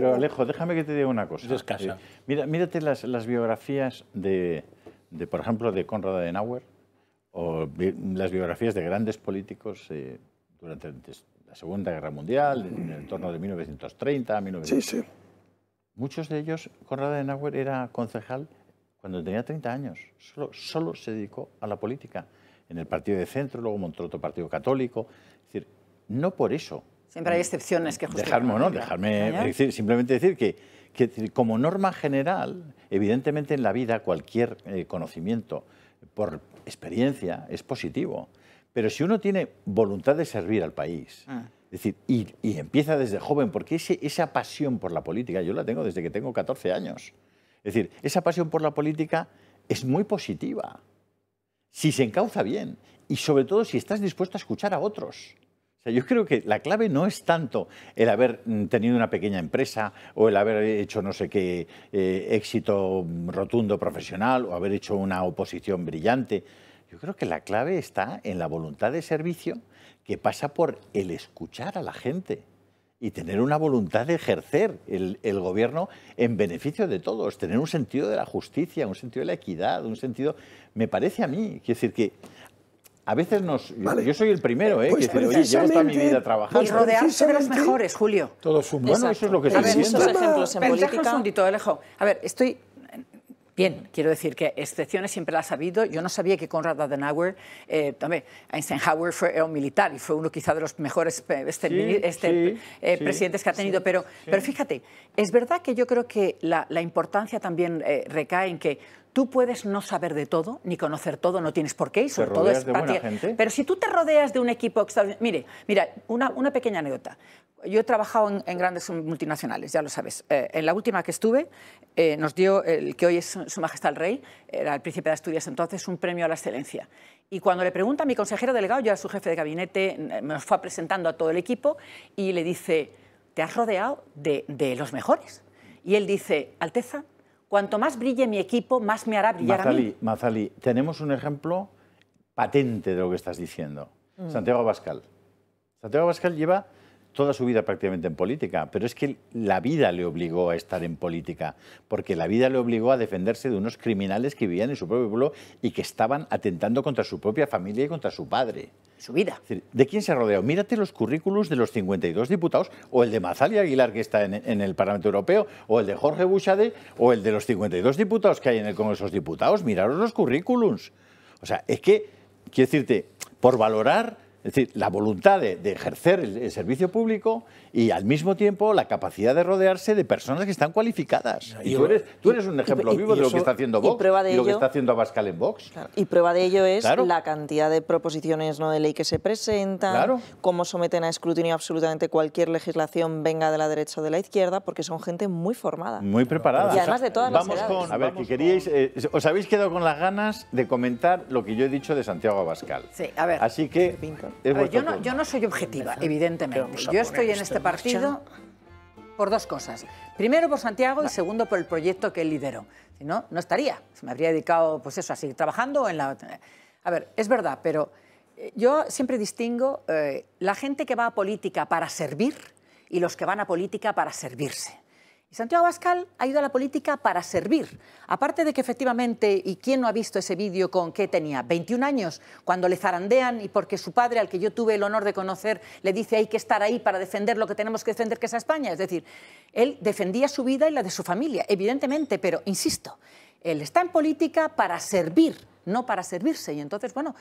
Pero Alejo, déjame que te diga una cosa. Es eh, mira, mírate las, biografías de, por ejemplo, de Conrad Adenauer o las biografías de grandes políticos eh, durante la Segunda Guerra Mundial, en el torno de 1930 a Sí, sí. Muchos de ellos, Conrad Adenauer era concejal cuando tenía 30 años. Solo, solo se dedicó a la política. En el partido de centro, luego montó otro partido católico. Es decir, no por eso Siempre hay excepciones que justifican. Dejarme, no, dejarme decir, simplemente decir que, como norma general, evidentemente en la vida cualquier eh, conocimiento por experiencia es positivo. Pero si uno tiene voluntad de servir al país, ah. es decir, y, empieza desde joven, porque ese, esa pasión por la política, yo la tengo desde que tengo 14 años, es decir, esa pasión por la política es muy positiva, si se encauza bien y sobre todo si estás dispuesto a escuchar a otros yo creo que la clave no es tanto el haber mm, tenido una pequeña empresa o el haber hecho no sé qué eh, éxito rotundo profesional o haber hecho una oposición brillante. Yo creo que la clave está en la voluntad de servicio que pasa por el escuchar a la gente y tener una voluntad de ejercer el, el, gobierno en beneficio de todos, tener un sentido de la justicia, un sentido de la equidad, un sentido, me parece a mí, quiero decir que a veces nos. Yo soy el primero, ¿eh? eh pues que llevo toda mi vida trabajando. Y rodearse de los mejores, Julio. Todo suma. Bueno, eso es lo que estoy diciendo. A ver, ejemplos en política. A ver, estoy Bien, quiero decir que excepciones siempre las ha habido. Yo no sabía que Conrad Adenauer, eh, también Eisenhower fue, un militar y fue uno quizá de los mejores eh, este este, eh, presidentes que ha tenido. pero, fíjate, es verdad que yo creo que la, importancia también recae en que Tú puedes no saber de todo, ni conocer todo, no tienes por qué, y sobre todo es Pero si tú te rodeas de un equipo extraordinario... Mire, mira, una, pequeña anécdota. Yo he trabajado en, grandes multinacionales, ya lo sabes. Eh, en la última que estuve, eh, nos dio el que hoy es Su Majestad el Rey, era el príncipe de Asturias entonces, un premio a la excelencia. Y cuando le pregunta a mi consejero delegado, yo era su jefe de gabinete, eh, me nos fue presentando a todo el equipo, y le dice, ¿te has rodeado de los mejores? Y él dice, Alteza, cuanto más brille mi equipo, más me hará brillar a mí. Mazali, tenemos un ejemplo patente de lo que estás diciendo. Mm. Santiago Abascal. Santiago Abascal lleva toda su vida prácticamente en política, pero es que la vida le obligó a estar en política, porque la vida le obligó a defenderse de unos criminales que vivían en su propio pueblo y que estaban atentando contra su propia familia y contra su padre. Su vida. ¿De quién se ha rodeado? Mírate los currículums de los 52 diputados, o el de Mazali Aguilar, que está en, el Parlamento Europeo, o el de Jorge Bouchade, o el de los 52 diputados que hay en el Congreso de los Diputados. Miraros los currículums. O sea, es que, quiero decirte, por valorar es decir, la voluntad de, ejercer el, servicio público y al mismo tiempo la capacidad de rodearse de personas que están cualificadas. Y, tú, eres, tú eres un ejemplo vivo de lo que está haciendo Vox y, lo que está haciendo Abascal en Vox. y prueba de ello es la cantidad de proposiciones no de ley que se presentan, cómo someten a escrutinio absolutamente cualquier legislación, venga de la derecha o de la izquierda, porque son gente muy formada. Muy preparada. Y además de todas vamos las Con, a ver, que queríais, eh, os habéis quedado con las ganas de comentar lo que yo he dicho de Santiago Abascal. Sí, a ver. Así que... yo, no, yo no soy objetiva, evidentemente. Yo estoy en este, este este partido por dos cosas. Primero por Santiago y segundo por el proyecto que él lideró. Si no, no estaría. Se me habría dedicado pues eso, a seguir trabajando en la... A ver, es verdad, pero eh, yo siempre distingo eh, la gente que va a política para servir y los que van a política para servirse. Santiago Abascal ha ido a la política para servir. Aparte de que efectivamente, y quién no ha visto ese vídeo con que tenía 21 años, cuando le zarandean y porque su padre, al que yo tuve el honor de conocer, le dice hay que estar ahí para defender lo que tenemos que defender, que es España. Es decir, él defendía su vida y la de su familia, evidentemente, pero insisto, él está en política para servir, no para servirse. Y entonces, bueno,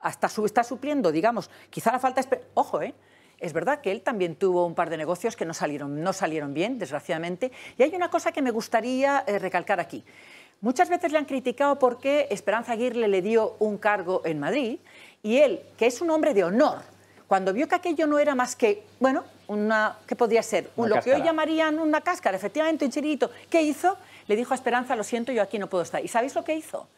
hasta está supliendo, digamos, quizá la falta... Ojo, ¿eh? Es verdad que él también tuvo un par de negocios que no salieron, no salieron bien, desgraciadamente. Y hay una cosa que me gustaría eh, recalcar aquí. Muchas veces le han criticado porque Esperanza Aguirre le dio un cargo en Madrid y él, que es un hombre de honor, cuando vio que aquello no era más que, bueno, una, ¿qué podría ser? lo que hoy llamarían una cáscara, efectivamente, un chirito, ¿qué hizo? Le dijo a Esperanza, lo siento, yo aquí no puedo estar. ¿Y sabéis lo que hizo?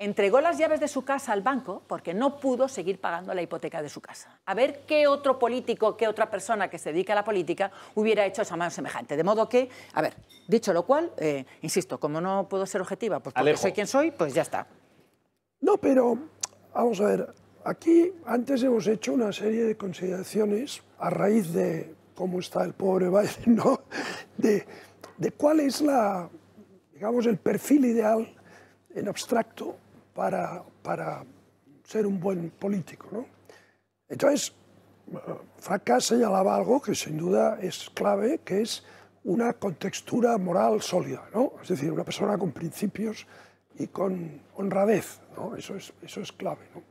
entregó las llaves de su casa al banco porque no pudo seguir pagando la hipoteca de su casa. A ver qué otro político, qué otra persona que se dedica a la política hubiera hecho esa mano semejante. De modo que, a ver, dicho lo cual, eh, insisto, como no puedo ser objetiva, pues porque Alejo. soy quien soy, pues ya está. No, pero vamos a ver, aquí antes hemos hecho una serie de consideraciones a raíz de cómo está el pobre Biden, ¿no? De, de cuál es la, digamos, el perfil ideal en abstracto para, para ser un buen político. ¿no? Entonces, eh, Fracas señalaba algo que sin duda es clave, que es una contextura moral sólida, ¿no? es decir, una persona con principios y con honradez, ¿no? eso, es, eso es clave. ¿no?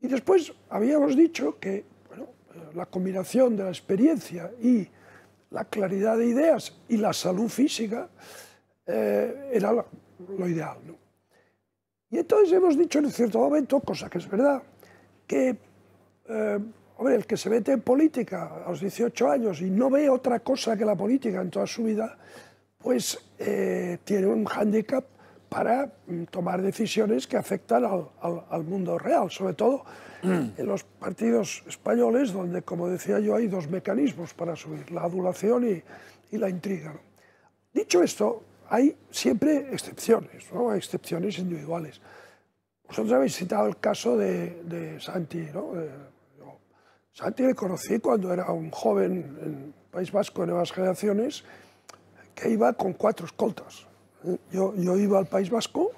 Y después habíamos dicho que bueno, eh, la combinación de la experiencia y la claridad de ideas y la salud física eh, era lo ideal. ¿no? Y entonces hemos dicho en cierto momento, cosa que es verdad, que eh, el que se mete en política a los 18 años y no ve otra cosa que la política en toda su vida, pues eh, tiene un hándicap para mm, tomar decisiones que afectan al, mundo real, sobre todo mm. en los partidos españoles, donde, como decía yo, hay dos mecanismos para subir, la adulación y la intriga. Dicho esto, hay siempre excepciones, excepciones individuales. Vosotros habéis citado el caso de, Santi, ¿no? Eh, Santi le conocí cuando era un joven en País Vasco de Nuevas Generaciones que iba con cuatro escoltas. ¿Eh? Yo, iba al País Vasco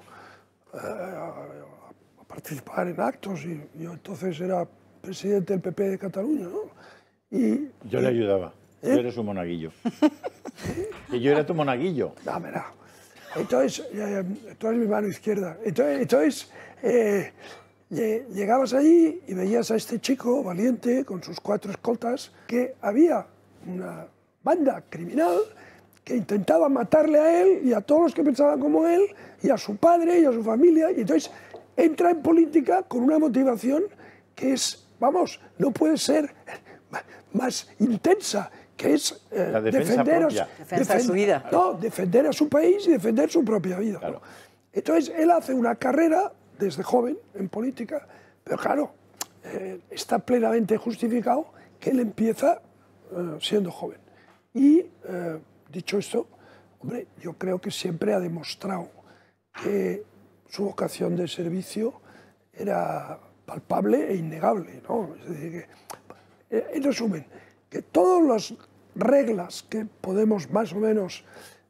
eh, a participar en actos y yo entonces era presidente del PP de Cataluña, ¿no? Y, yo le ayudaba, yo eres un monaguillo. Que yo era tu monaguillo. Dame, Entonces, Tú eh, eres mi mano izquierda. Entonces, eh, llegabas allí y veías a este chico valiente con sus cuatro escoltas que había una banda criminal que intentaba matarle a él y a todos los que pensaban como él y a su padre y a su familia. Y entonces entra en política con una motivación que es, vamos, no puede ser más intensa que es eh, defender, su vida. No, defender a su país y defender su propia vida. Entonces, él hace una carrera desde joven en política, pero claro, eh, está plenamente justificado que él empieza eh, siendo joven. Y, dicho esto, hombre, yo creo que siempre ha demostrado que su vocación de servicio era palpable e innegable. Es decir, en resumen, que todos los reglas que podemos más o menos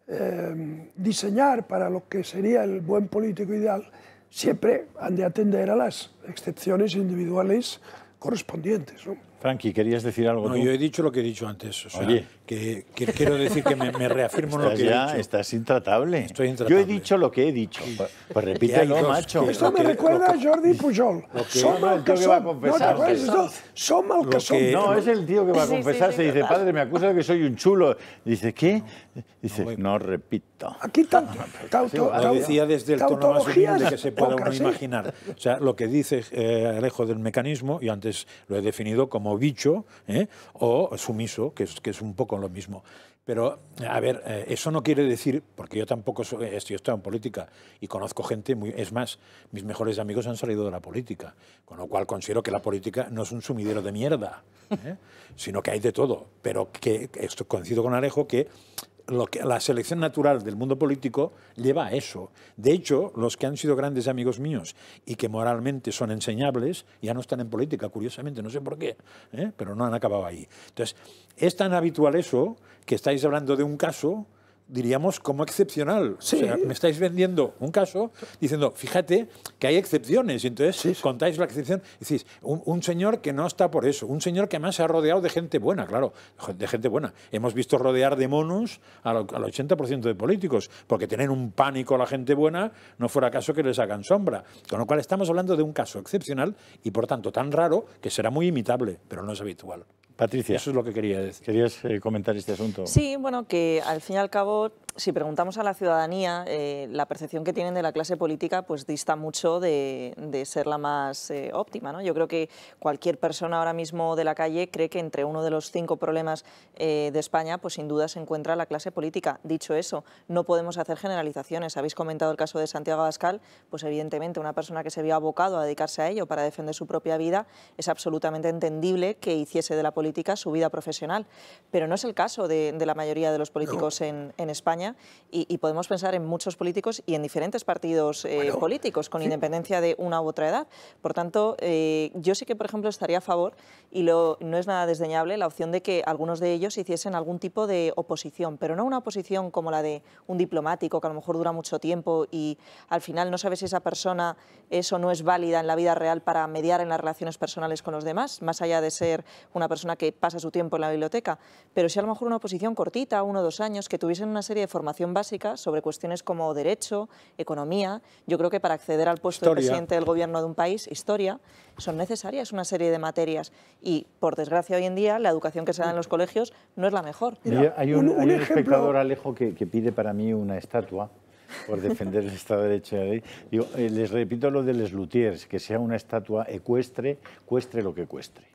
eh, diseñar para lo que sería el buen político ideal, siempre han de atender a las excepciones individuales correspondientes. ¿no? Frankie, ¿querías decir algo? No, yo he dicho lo que he dicho antes. O sea, Que, quiero decir que me, reafirmo lo que he dicho. Estás intratable. Estoy intratable. Yo he dicho lo que he dicho. Pues, repita pues repítelo, macho. esto me recuerda a Jordi Pujol. Son mal que son. No, son mal que son. No, es el tío que va a confesarse. Se dice, padre, me acusa de que soy un chulo. Dice, ¿qué? Dice, no, repito. Aquí tanto. Lo decía desde el tono más humilde que se pueda uno ¿eh? imaginar. O sea, lo que dice eh, Alejo del mecanismo y antes lo he definido como bicho ¿eh? o sumiso, que es, un poco lo mismo. Pero, a ver, eh, eso no quiere decir, porque yo tampoco soy, eh, estoy, estoy en política y conozco gente, muy, es más, mis mejores amigos han salido de la política, con lo cual considero que la política no es un sumidero de mierda, sino que hay de todo. Pero que esto, coincido con Alejo que lo que, la selección natural del mundo político lleva a eso. De hecho, los que han sido grandes amigos míos y que moralmente son enseñables ya no están en política, curiosamente, no sé por qué, ¿eh? pero no han acabado ahí. Entonces, es tan habitual eso que estáis hablando de un caso diríamos, como excepcional. me estáis vendiendo un caso diciendo, fíjate que hay excepciones, y entonces contáis la excepción. Decís, un, señor que no está por eso, un señor que además se ha rodeado de gente buena, claro, de gente buena. Hemos visto rodear de monos al, al 80% de políticos, porque tienen un pánico a la gente buena, no fuera caso que les hagan sombra. Con lo cual estamos hablando de un caso excepcional y por tanto tan raro que será muy imitable, pero no es habitual. Patricia. Eso es lo que quería ¿Querías eh, comentar este asunto? Sí, bueno, que al fin y al cabo si preguntamos a la ciudadanía, eh, la percepción que tienen de la clase política pues dista mucho de, ser la más eh, óptima. Yo creo que cualquier persona ahora mismo de la calle cree que entre uno de los cinco problemas eh, de España, pues sin duda se encuentra la clase política. Dicho eso, no podemos hacer generalizaciones. Habéis comentado el caso de Santiago Abascal, pues evidentemente una persona que se vio abocado a dedicarse a ello para defender su propia vida, es absolutamente entendible que hiciese de la política su vida profesional. Pero no es el caso de, la mayoría de los políticos en España y, podemos pensar en muchos políticos y en diferentes partidos eh, políticos, con independencia de una u otra edad. Por tanto, eh, yo sí que, por ejemplo, estaría a favor, y lo, no es nada desdeñable, la opción de que algunos de ellos hiciesen algún tipo de oposición, pero no una oposición como la de un diplomático que a lo mejor dura mucho tiempo y al final no sabes si esa persona es o no es válida en la vida real para mediar en las relaciones personales con los demás, más allá de ser una persona que pasa su tiempo en la biblioteca, pero si a lo mejor una oposición cortita, uno o dos años, que tuviesen una serie de formación básica sobre cuestiones como derecho, economía. Yo creo que para acceder al puesto de presidente del gobierno de un país, historia, son necesarias una serie de materias. Y, por desgracia, hoy en día la educación que se da en los colegios no es la mejor. hay un, espectador, Alejo, que, pide para mí una estatua por defender el Estado de Derecho. Eh, les repito lo de Les Lutiers, que sea una estatua ecuestre, cuestre lo que cuestre.